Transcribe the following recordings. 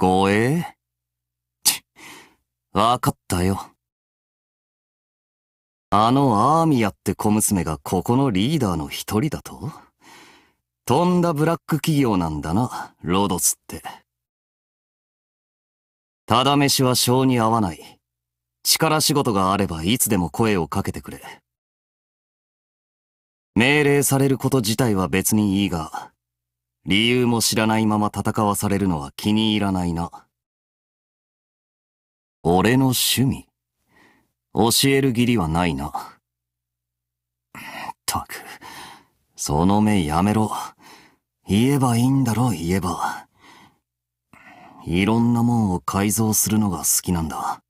護衛ち、わかったよ。あのアーミアって小娘がここのリーダーの一人だととんだブラック企業なんだな、ロドスって。ただ飯は性に合わない。力仕事があればいつでも声をかけてくれ。命令されること自体は別にいいが、理由も知らないまま戦わされるのは気に入らないな。俺の趣味教える義理はないな。ったく、その目やめろ。言えばいいんだろ、言えば。いろんなもんを改造するのが好きなんだ。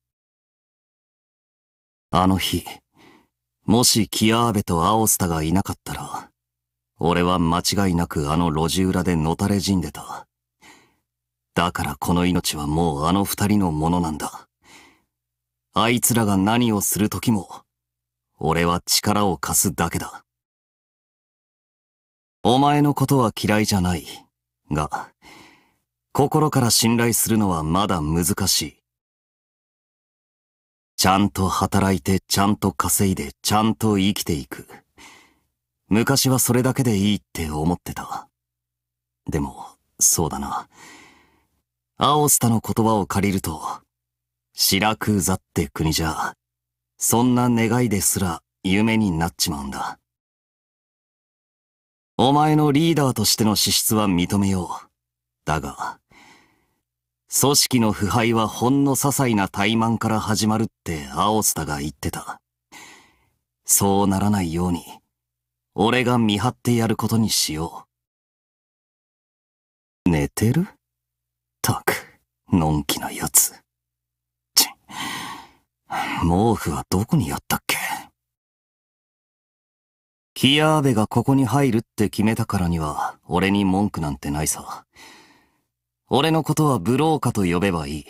あの日、もしキアーベとアオスタがいなかったら、俺は間違いなくあの路地裏でのたれ死んでた。だからこの命はもうあの二人のものなんだ。あいつらが何をする時も、俺は力を貸すだけだ。お前のことは嫌いじゃない。が、心から信頼するのはまだ難しい。ちゃんと働いて、ちゃんと稼いで、ちゃんと生きていく。昔はそれだけでいいって思ってた。でも、そうだな。アオスタの言葉を借りると、シラクーザって国じゃ、そんな願いですら夢になっちまうんだ。お前のリーダーとしての資質は認めよう。だが、組織の腐敗はほんの些細な怠慢から始まるってアオスタが言ってた。そうならないように、俺が見張ってやることにしよう。寝てるたく、のんきなやつ。ち、毛布はどこにやったっけキアーベがここに入るって決めたからには、俺に文句なんてないさ。俺のことはブローカと呼べばいい。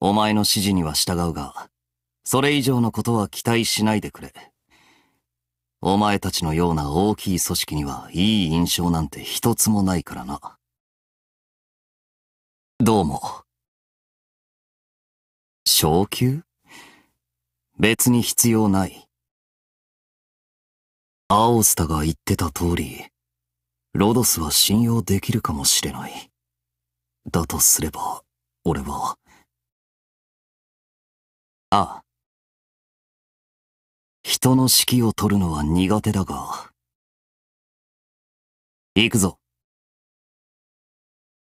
お前の指示には従うが、それ以上のことは期待しないでくれ。お前たちのような大きい組織にはいい印象なんて一つもないからな。どうも。昇級別に必要ない。アオスタが言ってた通り、ロドスは信用できるかもしれない。だとすれば、俺は。ああ。人の指揮を取るのは苦手だが。行くぞ。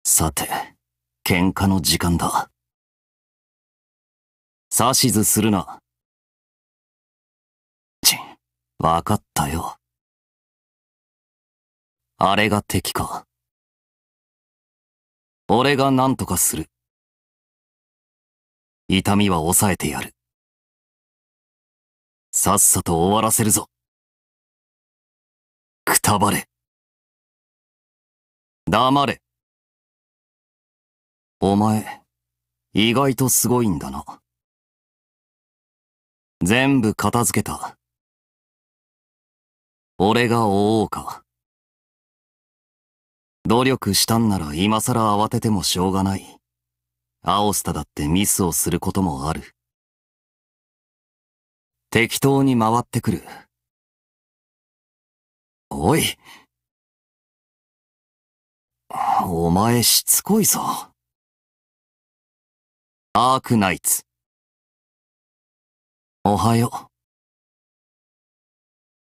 さて、喧嘩の時間だ。指図するな。ちん、わかったよ。あれが敵か。俺が何とかする。痛みは抑えてやる。さっさと終わらせるぞ。くたばれ。黙れ。お前、意外とすごいんだな。全部片付けた。俺が大おか。努力したんなら今更慌ててもしょうがない。アオスタだってミスをすることもある。適当に回ってくる。おい。お前しつこいぞ。アークナイツ。おはよう。